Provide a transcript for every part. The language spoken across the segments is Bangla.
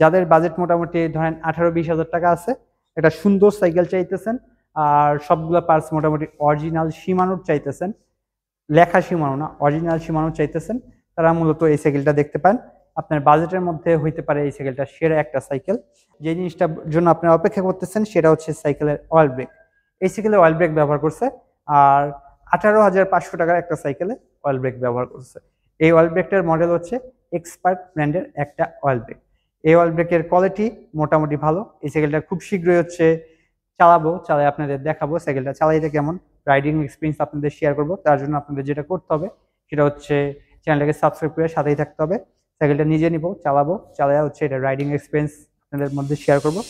যাদের বাজেট মোটামুটি ধরেন আঠারো বিশ হাজার টাকা আছে একটা সুন্দর সাইকেল চাইতেছেন আর সবগুলো পার্টস মোটামুটি অরিজিনাল সীমানোর চাইতেছেন লেখা সীমানো না অরিজিনাল সীমানো চাইতেছেন তারা মূলত এই সাইকেলটা দেখতে পান আপনার বাজেটের মধ্যে হইতে পারে এই সাইকেলটা সেরা একটা সাইকেল যে জিনিসটার জন্য আপনি অপেক্ষা করতেছেন সেটা হচ্ছে সাইকেলের অয়েল ব্রেক এই সাইকেলে অয়েল ব্রেক ব্যবহার করছে আর আঠারো হাজার পাঁচশো টাকার একটা সাইকেলে অয়েল ব্রেক ব্যবহার করছে এই অয়েল ব্রেকটার মডেল হচ্ছে এক্সপার্ট ব্র্যান্ডের একটা অয়েল ব্রেক এই অয়েল ব্রেকের কোয়ালিটি মোটামুটি ভালো এই সাইকেলটা খুব শীঘ্রই হচ্ছে চালাবো চালাই আপনাদের দেখাবো সাইকেলটা চালাইতে কেমন রাইডিং এক্সপিরিয়েন্স আপনাদের শেয়ার করবো তার জন্য আপনাদের যেটা করতে হবে সেটা হচ্ছে চ্যানেলটাকে সাবস্ক্রাইব করে সাথেই থাকতে হবে সাইকেলটা নিজে নিব চালাবো চালায় হচ্ছে এটা রাইডিং এক্সপিরিয়েন্স আপনাদের মধ্যে শেয়ার করবো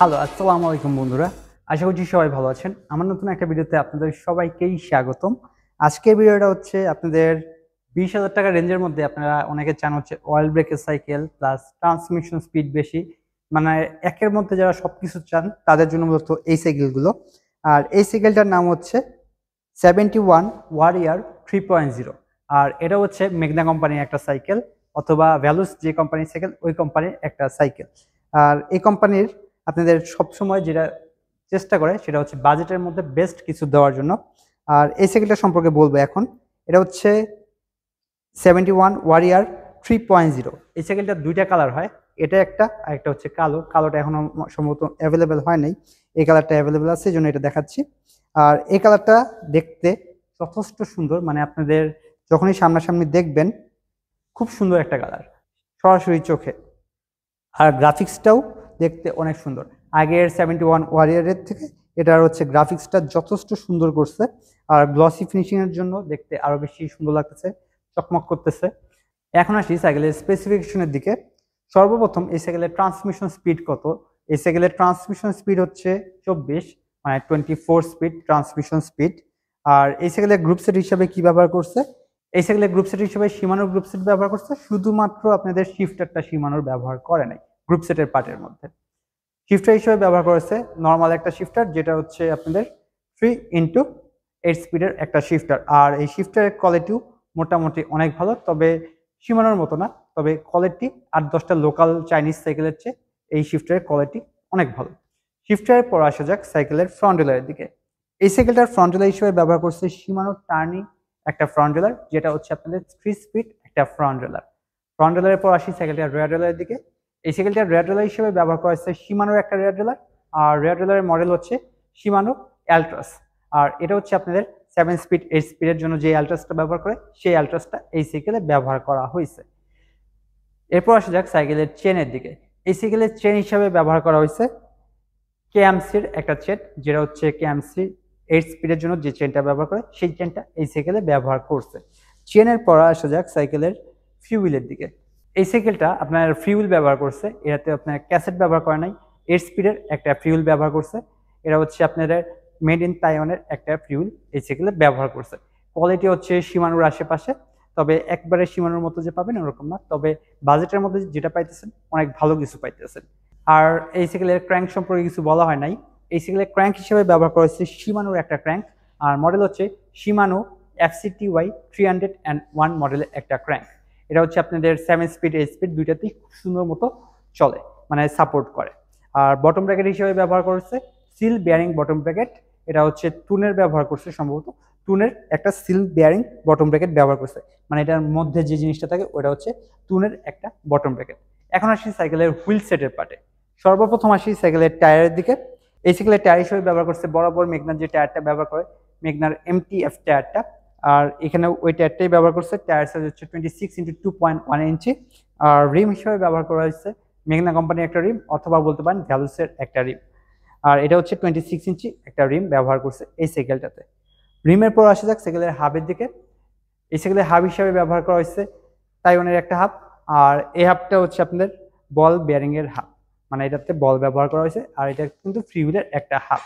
হ্যালো আসসালামু আলাইকুম বন্ধুরা আশা করছি সবাই ভালো আছেন আমার নতুন একটা ভিডিওতে আপনাদের সবাইকেই স্বাগতম আজকের ভিডিওটা হচ্ছে আপনাদের বিশ হাজার টাকা রেঞ্জের মধ্যে আপনারা অনেকে চান হচ্ছে অয়েল ব্রেকের সাইকেল প্লাস ট্রান্সমিশন স্পিড বেশি মানে একের মধ্যে যারা সব কিছু চান তাদের জন্য মূলত এই সাইকেলগুলো আর এই সাইকেলটার নাম হচ্ছে seventy one warrior three point zero আর এটা হচ্ছে মেঘনা কোম্পানির একটা সাইকেল অথবা ভ্যালুস যে কোম্পানির সাইকেল ওই কোম্পানির একটা সাইকেল আর এই কোম্পানির আপনাদের সবসময় যেটা চেষ্টা করে সেটা হচ্ছে বাজেটের মধ্যে বেস্ট কিছু দেওয়ার জন্য আর এই সাইকেলটা সম্পর্কে বলবো এখন এটা হচ্ছে seventy one warrior three point zero এই সাইকেলটা দুইটা কালার হয় এটা একটা আর একটা হচ্ছে কালো কালোটা এখনও সম্ভবত অ্যাভেলেবেল হয় নাই এই কালারটা অ্যাভেলেবেল আছে এই জন্য এটা দেখাচ্ছি আর এই কালারটা দেখতে যথেষ্ট সুন্দর মানে আপনাদের যখনই সামনাসামনি দেখবেন খুব সুন্দর একটা কালার সরাসরি চোখে আর গ্রাফিক্সটাও দেখতে অনেক সুন্দর আগের সেভেন্টি ওয়ান ওয়ারিয়ারের থেকে এটার হচ্ছে গ্রাফিক্সটা যথেষ্ট সুন্দর করছে আর গ্লসি ফিনিশিংয়ের জন্য দেখতে আরও বেশি সুন্দর লাগতেছে চকমক করতেছে এখন আসি সাইকেলের স্পেসিফিকেশনের দিকে সর্বপ্রথম এই সাইকেলের ট্রান্সমিশন স্পিড কত এই সাইকেলের ট্রান্সমিশন স্পিড হচ্ছে চব্বিশ মানে twenty four speed transmission speed আর এই সাইকেলের গ্রুপ সেট হিসাবে কি ব্যবহার করছে এই সাইকেলের গ্রুপ সেট হিসাবে সীমানোর গ্রুপ সেট ব্যবহার করছে শুধুমাত্র আপনাদের শিফটারটা সীমানোর ব্যবহার করে নাই গ্রুপ সেটের পার্টের মধ্যে শিফটার হিসেবে ব্যবহার করেছে নর্মাল একটা শিফটার যেটা হচ্ছে আপনাদের থ্রি ইন্টু এইট স্পিডের একটা শিফটার আর এই শিফটারের কোয়ালিটিও মোটামুটি অনেক ভালো তবে সীমানোর মতো না তবে কোয়ালিটি আট দশটা লোকাল চাইনিজ সাইকেলের চেয়ে এই শিফটারের কোয়ালিটি অনেক ভালো শিফটারের পর আসা যাক সাইকেলের ফ্রন্ট রেলারের দিকে এই সাইকেলটার ফ্রন্ট রেলার হিসেবে ব্যবহার করছে সীমানো টার্নিং একটা ফ্রন্ট রেলার যেটা হচ্ছে আপনাদের থ্রি স্পিড একটা ফ্রন্ট রেলার ফ্রন্ট হুইলারের পর আসি সাইকেলটার রেয়ার হুইলারের দিকে এই সাইকেলটা রেড রেলার হিসেবে ব্যবহার করা হয়েছে সীমানোর একটা রেড রেলার আর রেড রেলারের মডেল হচ্ছে সীমানো অ্যালট্রাস আর এটা হচ্ছে আপনাদের সেভেন স্পিড এইট স্পিডের জন্য যে অ্যালট্রাসটা ব্যবহার করে সেই অ্যালট্রাসটা এই সাইকেলে ব্যবহার করা হয়েছে এরপর আসা যাক সাইকেলের চেনের দিকে এই সাইকেলের চেন হিসাবে ব্যবহার করা হয়েছে কেএমসির একটা চেন যেটা হচ্ছে কেএমসি এইট স্পিডের জন্য যে চেনটা ব্যবহার করে সেই চেনটা এই সাইকেলে ব্যবহার করছে চেনের পর আসা যাক সাইকেলের ফিউবিলের দিকে এই সাইকেলটা আপনার ফিউল ব্যবহার করছে এরাতে আপনার ক্যাসেট ব্যবহার করে নাই এর স্পিডের একটা ফিউল ব্যবহার করছে এরা হচ্ছে আপনার মেড ইন তাইওয়ানের একটা ফিউল এই সাইকেলে ব্যবহার করছে কোয়ালিটি হচ্ছে সীমানুর আশেপাশে তবে একবারে সীমানুর মতো যে পাবেন ওরকম না তবে বাজেটের মধ্যে যেটা পাইতেছেন অনেক ভালো কিছু পাইতেছেন আর এই সাইকেলের ক্র্যাঙ্ক সম্পর্কে কিছু বলা হয় নাই এই সাইকেলের ক্র্যাঙ্ক হিসেবে ব্যবহার করা হচ্ছে সীমানুর একটা ক্র্যাঙ্ক আর মডেল হচ্ছে Shimano F C T Y three hundred and one মডেলের একটা ক্র্যাঙ্ক এটা হচ্ছে আপনাদের সেভেন স্পিড এইট স্পিড দুইটাতেই খুব সুন্দর মতো চলে মানে সাপোর্ট করে আর বটম ব্র্যাকেট হিসেবে ব্যবহার করছে সিল বিয়ারিং বটম ব্র্যাকেট এটা হচ্ছে টুনের ব্যবহার করছে সম্ভবত টুনের একটা সিল বিয়ারিং বটম ব্র্যাকেট ব্যবহার করছে মানে এটার মধ্যে যে জিনিসটা থাকে ওটা হচ্ছে টুনের একটা বটম ব্র্যাকেট এখন আসি সাইকেলের হুইল সেটের পাটে সর্বপ্রথম আসি সাইকেলের টায়ারের দিকে এই সাইকেলের টায়ার হিসেবে ব্যবহার করছে বরাবর মেঘনার যে টায়ারটা ব্যবহার করে মেঘনার এমটিএফ টায়ারটা আর এখানে ওই টায়ারটাই ব্যবহার করছে টায়ার সাইজ হচ্ছে twenty six into two point one inch আর রিম হিসেবে ব্যবহার করা হয়েছে মেঘনা কোম্পানির একটা রিম অথবা বলতে পারেন ভ্যালুসের একটা রিম আর এটা হচ্ছে টোয়েন্টি সিক্স ইঞ্চি একটা রিম ব্যবহার করছে এই সাইকেলটাতে রিমের পর আসা যাক সাইকেলের হাবের দিকে এই সাইকেলের হাব হিসাবে ব্যবহার করা হয়েছে তাইওয়ানের একটা হাব আর এই হাবটা হচ্ছে আপনাদের বল বেয়ারিংয়ের হাব মানে এটাতে বল ব্যবহার করা হয়েছে আর এটা কিন্তু ফ্রি হুইলের একটা হাব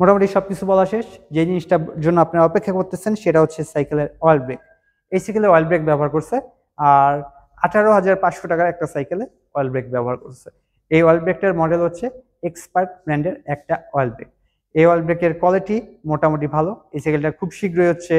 মোটামুটি সব কিছু বলা শেষ যে জিনিসটার জন্য আপনারা অপেক্ষা করতেছেন সেটা হচ্ছে সাইকেলের অয়েল ব্রেক এই সাইকেলে অয়েল ব্রেক ব্যবহার করছে আর আঠারো হাজার পাঁচশো টাকার একটা সাইকেলে অয়েল ব্রেক ব্যবহার করছে এই অয়েল ব্রেকটার মডেল হচ্ছে এক্সপার্ট ব্র্যান্ডের একটা অয়েল ব্রেক এই অয়েল ব্রেকের কোয়ালিটি মোটামুটি ভালো এই সাইকেলটা খুব শীঘ্রই হচ্ছে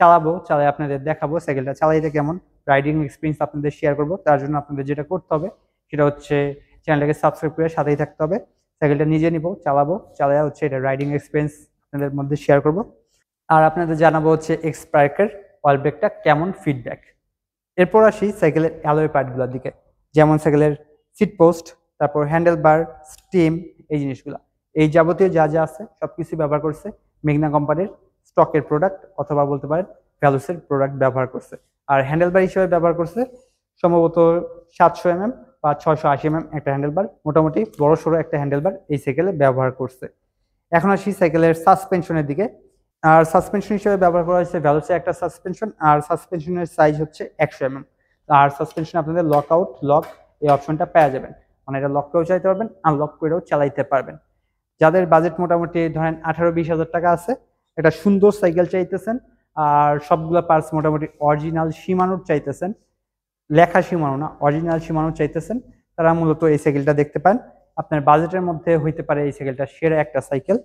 চালাবো চালাই আপনাদের দেখাবো সাইকেলটা চালাইতে কেমন রাইডিং এক্সপিরিয়েন্স আপনাদের শেয়ার করবো তার জন্য আপনাদের যেটা করতে হবে সেটা হচ্ছে চ্যানেলটাকে সাবস্ক্রাইব করে সাথেই থাকতে হবে সাইকেলটা নিজে নিব চালাবো চালায়া হচ্ছে এটা রাইডিং এক্সপিরিয়েন্স আপনাদের মধ্যে শেয়ার করব আর আপনাদের জানাবো হচ্ছে এক্সপ্রাইকের অয়েল ব্রেকটা কেমন ফিডব্যাক এরপর আসি সাইকেলের অ্যালোয় পার্টগুলোর দিকে যেমন সাইকেলের সিট পোস্ট তারপর হ্যান্ডেল বার স্টিম এই জিনিসগুলো এই যাবতীয় যা যা আছে সব কিছু ব্যবহার করছে মেঘনা কোম্পানির স্টকের প্রোডাক্ট অথবা বলতে পারেন ভ্যালুসের প্রোডাক্ট ব্যবহার করছে আর হ্যান্ডেল বার হিসেবে ব্যবহার করছে সম্ভবত সাতশো এম এম পাঁচ ছয়শো আশি এম একটা হ্যান্ডেলবার মোটামুটি বড় সড়ো একটা হ্যান্ডেলবার এই সাইকেলে ব্যবহার করছে এখন আসি সাইকেলের সাসপেনশনের দিকে আর সাসপেনশন হিসেবে ব্যবহার করা হয়েছে ভ্যালোসে একটা সাসপেনশন আর সাসপেনশনের সাইজ হচ্ছে একশো এম আর সাসপেনশন আপনাদের লক আউট লক এই অপশনটা পাওয়া যাবেন মানে এটা লক করেও চাইতে পারবেন আনলক করেও চালাইতে পারবেন যাদের বাজেট মোটামুটি ধরেন আঠারো বিশ হাজার টাকা আছে একটা সুন্দর সাইকেল চাইতেছেন আর সবগুলো পার্টস মোটামুটি অরিজিনাল সীমানোর চাইতেছেন লেখা সীমানো না অরিজিনাল সীমানো চাইতেছেন তারা মূলত এই সাইকেলটা দেখতে পান আপনার বাজেটের মধ্যে হইতে পারে এই সাইকেলটা সেরা একটা সাইকেল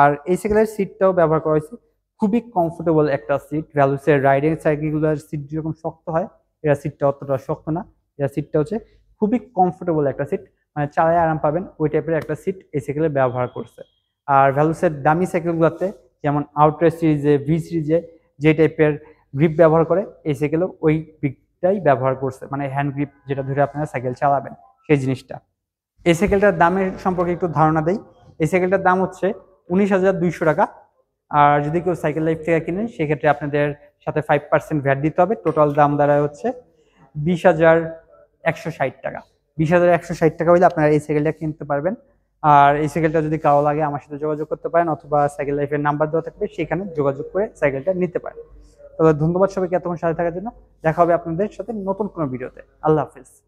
আর এই সাইকেলের সিটটাও ব্যবহার করা হয়েছে খুবই কমফোর্টেবল একটা সিট ভ্যালুসের রাইডিং সাইকেলগুলোর সিট যেরকম শক্ত হয় এরা সিটটা অতটা শক্ত না এরা সিটটা হচ্ছে খুবই কমফোর্টেবল একটা সিট মানে চালায় আরাম পাবেন ওই টাইপের একটা সিট এই সাইকেলে ব্যবহার করছে আর ভ্যালুসের দামি সাইকেলগুলোতে যেমন আউটরে সিরিজে ভি সিরিজে যে টাইপের গ্রিপ ব্যবহার করে এই সাইকেলেও ওই গ্রিপটাই ব্যবহার করছে মানে হ্যান্ড গ্রিপ যেটা ধরে আপনারা সাইকেল চালাবেন সেই জিনিসটা এই সাইকেলটার দামের সম্পর্কে একটু ধারণা দেই এই সাইকেলটার দাম হচ্ছে উনিশ হাজার দুইশো টাকা আর যদি কেউ সাইকেল লাইফ থেকে কিনেন সেক্ষেত্রে আপনাদের সাথে ফাইভ পার্সেন্ট ভ্যাট দিতে হবে টোটাল দাম দাঁড়ায় হচ্ছে বিশ হাজার একশো ষাট টাকা বিশ হাজার একশো ষাট টাকা হইলে আপনারা এই সাইকেলটা কিনতে পারবেন আর এই সাইকেলটা যদি কারো লাগে আমার সাথে যোগাযোগ করতে পারেন অথবা সাইকেল লাইফের নাম্বার দেওয়া থাকবে সেখানে যোগাযোগ করে সাইকেলটা নিতে পারেন তবে ধন্যবাদ সবাইকে এতক্ষণ সাথে থাকার জন্য দেখা হবে আপনাদের সাথে নতুন কোনো ভিডিওতে আল্লাহ হাফিজ